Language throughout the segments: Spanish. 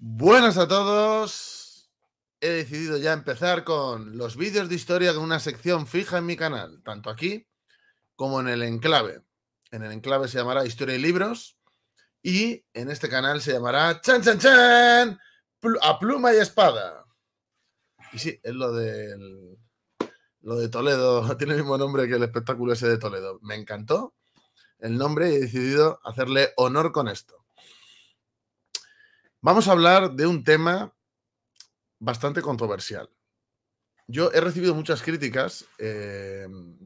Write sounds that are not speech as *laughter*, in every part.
Buenas a todos. He decidido ya empezar con los vídeos de historia con una sección fija en mi canal, tanto aquí como en el enclave. En el enclave se llamará Historia y Libros y en este canal se llamará Chan Chan Chan a pluma y espada. Y sí, es lo del lo de Toledo, *laughs* tiene el mismo nombre que el espectáculo ese de Toledo. Me encantó el nombre y he decidido hacerle honor con esto. Vamos a hablar de un tema bastante controversial. Yo he recibido muchas críticas em,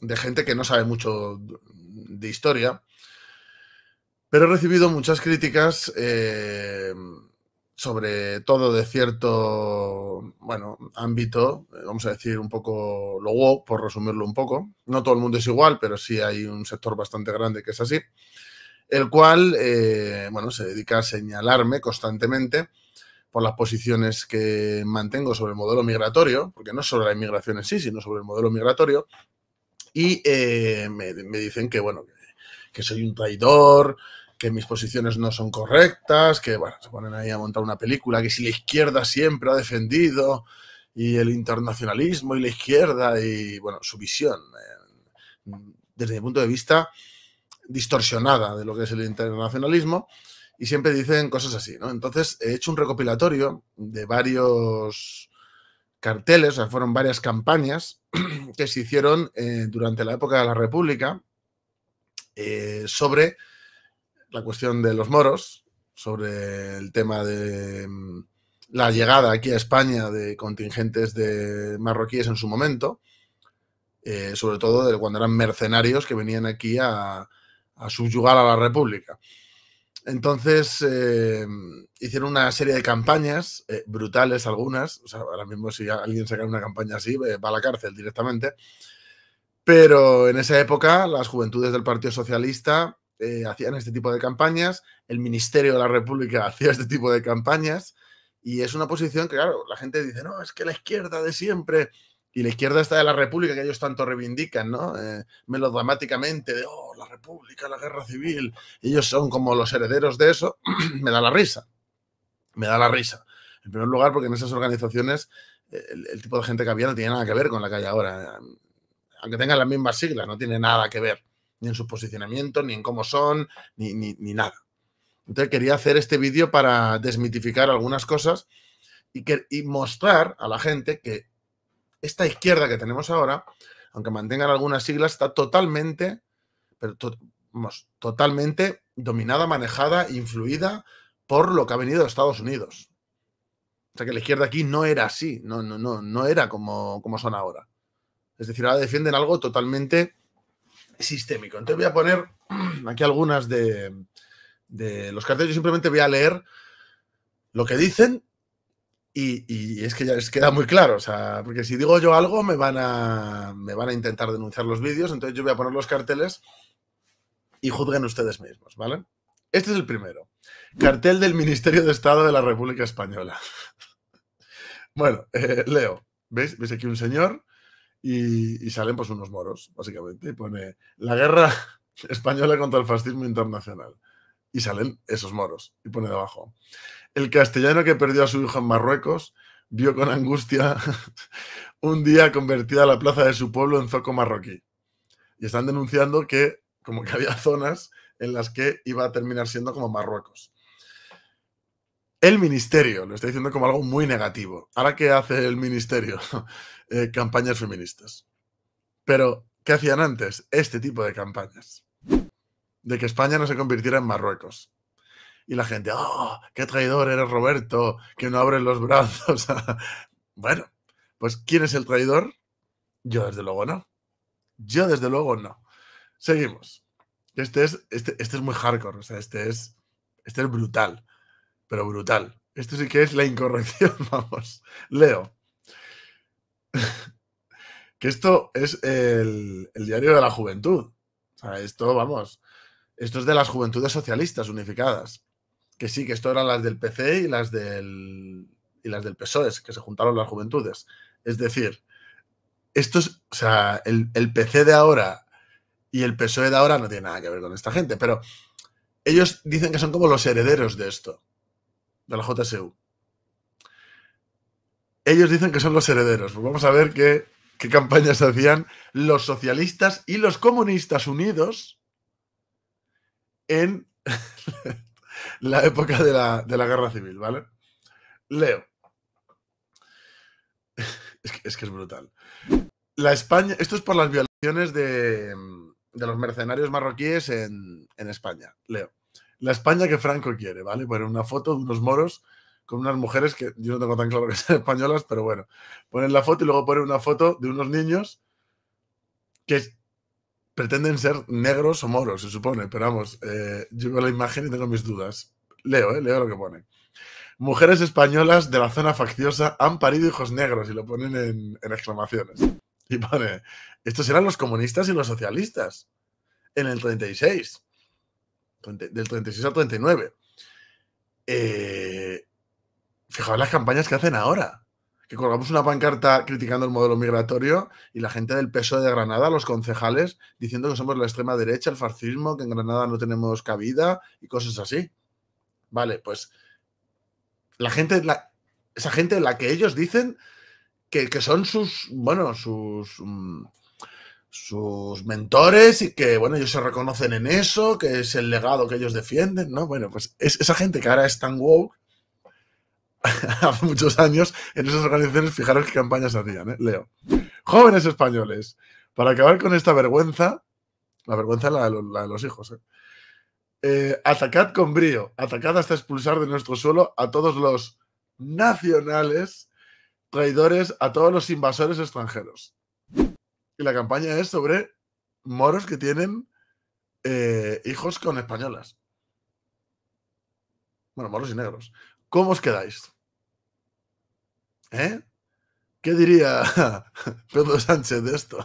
de gente que no sabe mucho de historia, pero he recibido muchas críticas em, sobre todo de cierto, bueno, ámbito, eh, vamos a decir un poco lo por resumirlo un poco. No todo el mundo es igual, pero sí hay un sector bastante grande que es así el cual, eh, bueno, se dedica a señalarme constantemente por las posiciones que mantengo sobre el modelo migratorio, porque no sobre la inmigración en sí, sino sobre el modelo migratorio, y eh, me, dicen que, bueno, que soy un traidor, que mis posiciones no son correctas, que, bueno, se ponen ahí a montar una película, que si la izquierda siempre ha defendido y el internacionalismo y la izquierda y, bueno, su visión. Eh, desde mi punto de vista, distorsionada de lo que es el internacionalismo y siempre dicen cosas así, ¿no? Entonces he hecho un recopilatorio de varios carteles, o sea, fueron varias campañas *clears throat* que se hicieron eh, durante la época de la República eh, sobre la cuestión de los moros, sobre el tema de mm, la llegada aquí a España de contingentes de marroquíes en su momento, eh, sobre todo de cuando eran mercenarios que venían aquí a, a subyugar a la República. Entonces eh, hicieron una serie de campañas eh, brutales algunas. ahora mismo si alguien saca una campaña así, eh, va a la cárcel directamente. Pero en esa época las juventudes del Partido Socialista hacían este tipo de campañas, el Ministerio de la República *laughs* hacía este tipo de campañas y es una posición que, claro, la gente dice, no, es que la izquierda de siempre y la izquierda está de la República que ellos tanto reivindican, ¿no? melodramáticamente, de, oh, la República, la Guerra Civil, ellos son como los herederos de eso, *clears throat* me da la risa. Me da la risa. En primer lugar, porque en esas organizaciones eh, el, tipo de gente que había no tiene nada que ver con la que hay ahora. Eh, aunque tengan las mismas siglas, no tiene nada que ver, ni en su posicionamiento, ni en cómo son, ni, ni, nada. Entonces quería hacer este vídeo para desmitificar algunas cosas y, que, y mostrar a la gente que esta izquierda que tenemos ahora, aunque mantengan algunas siglas, está totalmente pero vamos, totalmente dominada, manejada, influida por lo que ha venido de Estados Unidos. O sea que la izquierda aquí no era así, no, no, no, no era como, como son ahora. Es decir, ahora defienden algo totalmente sistémico. Entonces voy a poner *clears throat* aquí algunas de, los carteles. Yo simplemente voy a leer lo que dicen y, es que ya les queda muy claro, o sea, porque si digo yo algo me van a, me van a intentar denunciar los vídeos, entonces yo voy a poner los carteles y juzguen ustedes mismos, ¿vale? Este es el primero. Cartel del Ministerio de Estado de la República Española. *laughs* bueno, eh, leo. ¿Veis? ¿Veis aquí un señor? Y, y, salen pues unos moros, básicamente, y pone la guerra *laughs* española contra el fascismo internacional. Y salen esos moros, y pone debajo. El castellano que perdió a su hijo en Marruecos vio con angustia *laughs* un día convertida la plaza de su pueblo en zoco marroquí. Y están denunciando que como que había *laughs* zonas en las que iba a terminar siendo como Marruecos. El ministerio, lo está diciendo como algo muy negativo. Ahora, ¿qué hace el ministerio? *laughs* Eh, campañas feministas. Pero, ¿qué hacían antes? Este tipo de campañas. De que España no se convirtiera en Marruecos. Y la gente, ¡oh, qué traidor eres Roberto! Que no abres los brazos. *laughs* bueno, pues ¿quién es el traidor? Yo desde luego no. Yo desde luego no. Seguimos. Este, este, este, este es, este, es muy hardcore, sea, este es, este brutal, pero brutal. Esto sí que es la incorrección, *laughs* vamos. Leo. *laughs* que esto es el, el, diario de la juventud. O sea, esto, vamos, esto es de las juventudes socialistas unificadas. Que sí, que esto eran las del PC y las del, y las del PSOE, que se juntaron las juventudes. Es decir, esto es, o sea, el, el PC de ahora y el PSOE de ahora no tiene nada que ver con esta gente, pero ellos dicen que son como los herederos de esto, de la JSU. Ellos dicen que son los herederos. Pues vamos a ver qué, qué campañas hacían los socialistas y los comunistas unidos en *laughs* la época de la, guerra civil, ¿vale? Leo. *laughs* es que es brutal. La España. Esto es por las violaciones de de los mercenarios marroquíes en, España. Leo. La España que Franco quiere, ¿vale? Poner una foto de unos moros con unas mujeres que yo no tengo tan claro que *laughs* sean españolas, pero bueno. Ponen la foto y luego ponen una foto de unos niños que pretenden ser negros o moros, se supone, pero vamos, eh, yo veo la imagen y tengo mis dudas. Leo, eh, leo lo que pone. Mujeres españolas de la zona facciosa han parido hijos negros y lo ponen en exclamaciones. Y *laughs* estos eran los comunistas y los socialistas en el 36, del 36 al 39. Eh, fijaos las campañas que hacen ahora, que colgamos una pancarta criticando el modelo migratorio y la gente del PSOE de Granada, los concejales, diciendo que somos la extrema derecha, el fascismo, que en Granada no tenemos cabida y cosas así. Vale, pues la gente, esa gente, la que ellos dicen que, son sus, bueno, sus, mm, sus mentores y que, bueno, ellos se reconocen en eso, que es el legado que ellos defienden, ¿no? Bueno, pues esa gente que ahora es tan woke, *laughs* hace muchos años, en esas organizaciones, fijaros qué campañas hacían, ¿eh? Leo. Jóvenes españoles, para acabar con esta vergüenza, la vergüenza la, la de los hijos, ¿eh? Eh, atacad con brío, atacad hasta expulsar de nuestro suelo a todos los nacionales traidores a todos los invasores extranjeros. Y la campaña es sobre moros que tienen eh, hijos con españolas. Bueno, moros y negros. ¿Cómo os quedáis? ¿Eh? ¿Qué diría *laughs* Pedro Sánchez de esto?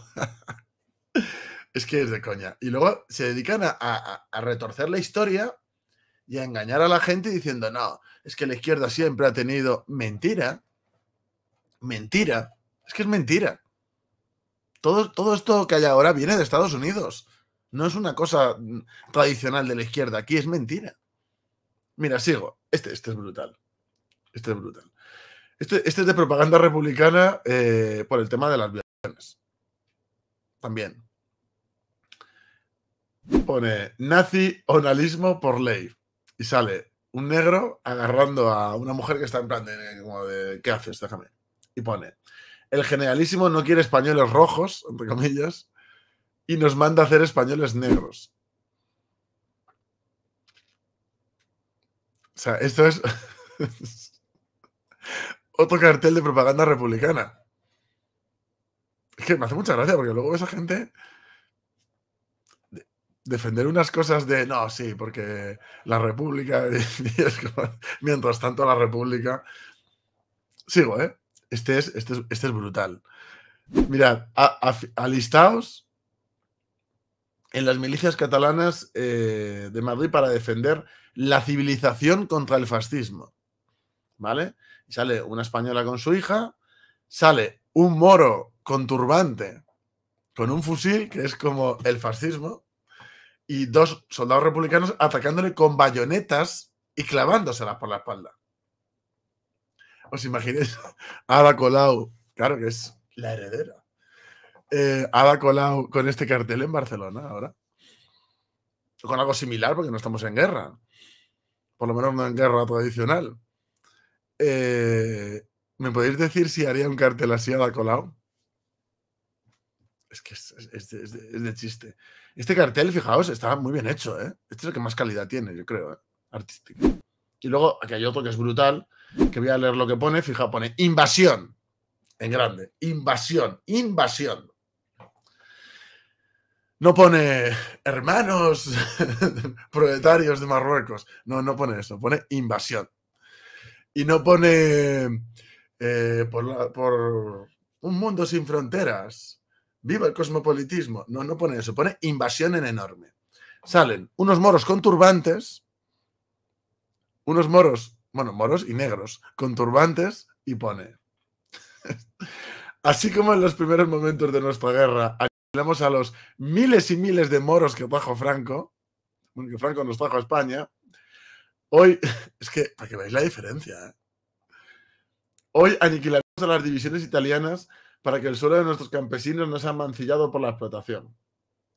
*laughs* es que es de coña. Y luego se dedican a, retorcer la historia y a engañar a la gente diciendo, no, es que la izquierda siempre ha tenido mentira mentira. Es que es mentira. Todo, todo esto que hay ahora viene de Estados Unidos. No es una cosa tradicional de la izquierda. Aquí es mentira. Mira, sigo. Este, este es brutal. Este es brutal. Este, este es de propaganda republicana eh, por el tema de las violaciones. También. Pone nazi onalismo por ley. Y sale un negro agarrando a una mujer que está en plan de ¿qué haces? Déjame y pone, el generalísimo no quiere españoles rojos, entre comillas, y nos manda a hacer españoles negros. O sea, esto es *laughs* otro cartel de propaganda republicana. Es que me hace mucha gracia porque luego esa gente defender unas cosas de no, sí, porque la República, *laughs* mientras tanto la República. Sigo, ¿eh? Este es, este es, este es brutal. Mirad, alistaos en las milicias catalanas eh, de Madrid para defender la civilización contra el fascismo. ¿Vale? sale una española con su hija, sale un moro con turbante, con un fusil, que es como el fascismo, y dos soldados republicanos atacándole con bayonetas y clavándoselas por la espalda. ¿Os imagináis? *laughs* Ada Colau, claro que es la heredera. Eh, Ada Colau con este cartel en Barcelona ahora. Con algo similar, porque no estamos en guerra. Por lo menos no en guerra tradicional. Eh, ¿Me podéis decir si haría un cartel así Ada Colau? Es que es, de, chiste. Este cartel, fijaos, está muy bien hecho, ¿eh? Este es el que más calidad tiene, yo creo, ¿eh? artístico. Y luego aquí hay otro que es brutal, que voy a leer lo que pone. Fija, pone invasión. En grande. Invasión. Invasión. No pone hermanos *laughs* proletarios de Marruecos. No, no pone eso. Pone invasión. Y no pone eh, por, por un mundo sin fronteras. Viva el cosmopolitismo. No, no pone eso. Pone invasión en enorme. Salen unos moros con turbantes, unos moros bueno, moros y negros, con turbantes y pone. Así como en los primeros momentos de nuestra guerra aniquilamos a los miles y miles de moros que trajo Franco, que Franco nos trajo a España, hoy, *laughs* es que, para que veáis la diferencia, ¿eh? hoy aniquilamos a las divisiones italianas para que el suelo de nuestros campesinos no sea mancillado por la explotación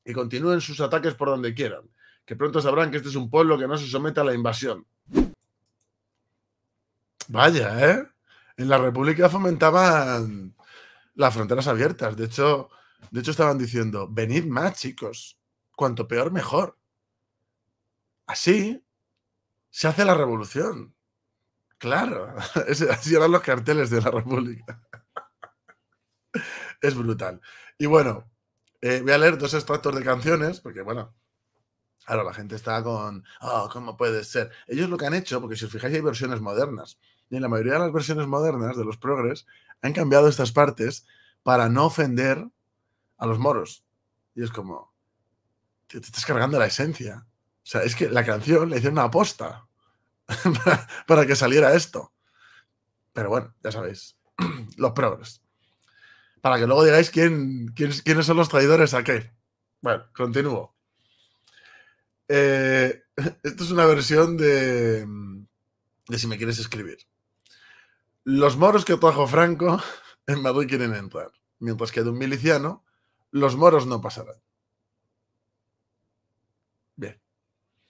y continúen sus ataques por donde quieran, que pronto sabrán que este es un pueblo que no se somete a la invasión Vaya, ¿eh? En la República fomentaban las fronteras abiertas. De hecho, de hecho estaban diciendo, venid más, chicos. Cuanto peor, mejor. Así se hace la revolución. Claro, *laughs* así eran los carteles de la República. *laughs* es brutal. Y bueno, eh, voy a leer dos extractos de canciones, porque bueno, ahora la gente está con, oh, ¿cómo puede ser? Ellos lo que han hecho, porque si os fijáis hay versiones modernas. Y en la mayoría de las versiones modernas de los progres han cambiado estas partes para no ofender a los moros. Y es como, te, estás cargando la esencia. O sea, es que la canción le hicieron una aposta *laughs* para, que saliera esto. Pero bueno, ya sabéis, *clears throat* los progres. Para que luego digáis quiénes son los traidores a qué. Bueno, continúo. Eh, *laughs* esto es una versión de, de si me quieres escribir. Los moros que trajo Franco *laughs* en Madrid quieren entrar, mientras que de un miliciano los moros no pasarán. Bien.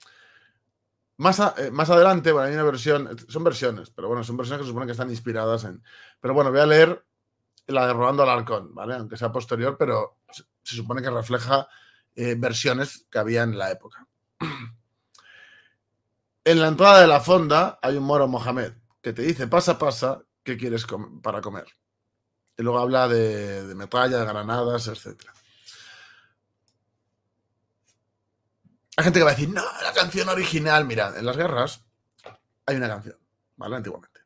Eh, más, adelante, bueno, hay una versión, son versiones, pero bueno, son versiones que se supone que están inspiradas en... Pero bueno, voy a leer la de Rolando Alarcón, ¿vale? Aunque sea posterior, pero se, supone que refleja eh, versiones que había en la época. *clears throat* En la entrada de la fonda hay un moro Mohamed, que te dice pasa, pasa, qué quieres para comer. Y luego habla de, de de granadas, etc. Hay gente que va a decir, no, la canción original, mirad, en las guerras hay una canción, ¿vale? Antiguamente.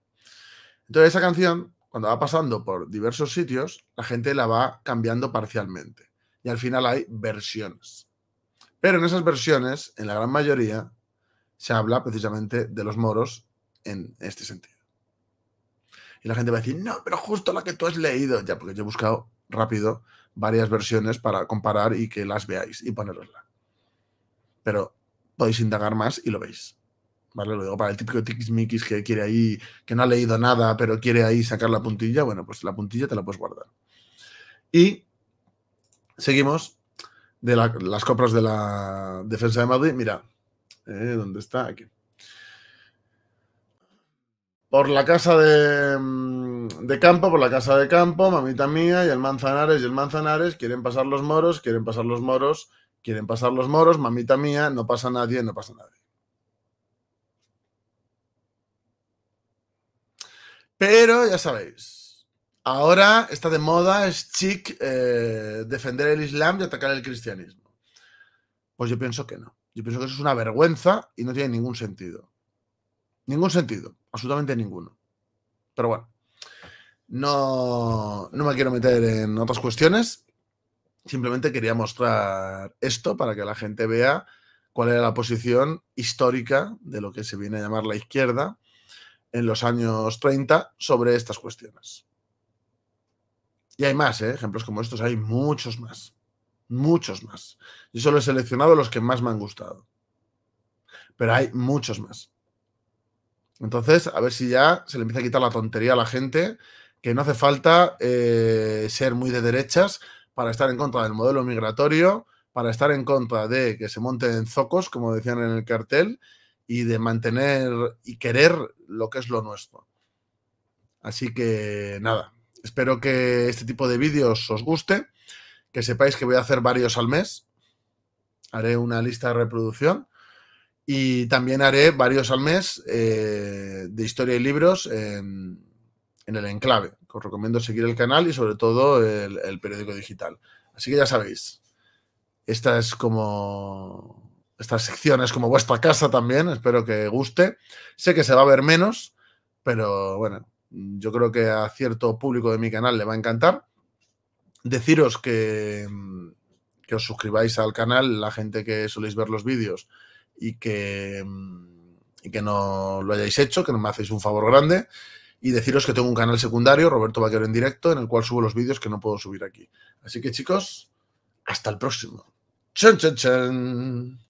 Entonces esa canción, cuando va pasando por diversos sitios, la gente la va cambiando parcialmente. Y al final hay versiones. Pero en esas versiones, en la gran mayoría, se habla precisamente de los moros en este sentido. Y la gente va a decir, no, pero justo la que tú has leído. Ya, porque yo he buscado rápido varias versiones para comparar y que las veáis y ponerosla. Pero podéis indagar más y lo veis. ¿Vale? Lo digo para el típico tiquismiquis que quiere ahí, que no ha leído nada, pero quiere ahí sacar la puntilla. Bueno, pues la puntilla te la puedes guardar. Y seguimos de las compras de la defensa de Madrid. Mira, eh, ¿dónde está? Aquí por la casa mm, de, campo, por la casa de campo, mamita mía, y el Manzanares, y el Manzanares, quieren pasar los moros, quieren pasar los moros, quieren pasar los moros, mamita mía, no pasa nadie, no pasa nadie. Pero ya sabéis, ahora está de moda, es chic eh, defender el Islam y atacar el cristianismo. Pues yo pienso que no. Yo pienso que eso es una vergüenza y no tiene ningún sentido. Ningún sentido, absolutamente ninguno. Pero bueno, no, me quiero meter en otras cuestiones. Simplemente quería mostrar esto para que la gente vea cuál era la posición histórica de lo que se viene a llamar la izquierda en los años 30 sobre estas cuestiones. Y hay más, ¿eh? ejemplos como estos, hay muchos más. Muchos más. Yo solo he seleccionado los que más me han gustado. Pero hay muchos más. Entonces, a ver si ya se le empieza a quitar la tontería a la gente, que no hace falta eh, ser muy de derechas para estar en contra del modelo migratorio, para estar en contra de que se monten zocos, como decían en el cartel, y de mantener y querer lo que es lo nuestro. Así que nada, espero que este tipo de vídeos os guste, que sepáis que voy a hacer varios al mes, haré una lista de reproducción y también haré varios al mes eh, de historia y libros en, el enclave. Os recomiendo seguir el canal y sobre todo el, periódico digital. Así que ya sabéis, esta como... sección es como vuestra casa también, espero que guste. Sé que se va a ver menos, pero bueno, yo creo que a cierto público de mi canal le va a encantar. Deciros que, que os suscribáis al canal, la gente que soléis ver los vídeos, y que, mm, que no lo hayáis hecho, que no me hacéis un favor grande. Y deciros que tengo un canal secundario, Roberto Vaquero en directo, en el cual subo los vídeos que no puedo subir aquí. Así que chicos, hasta el próximo. chan, chan!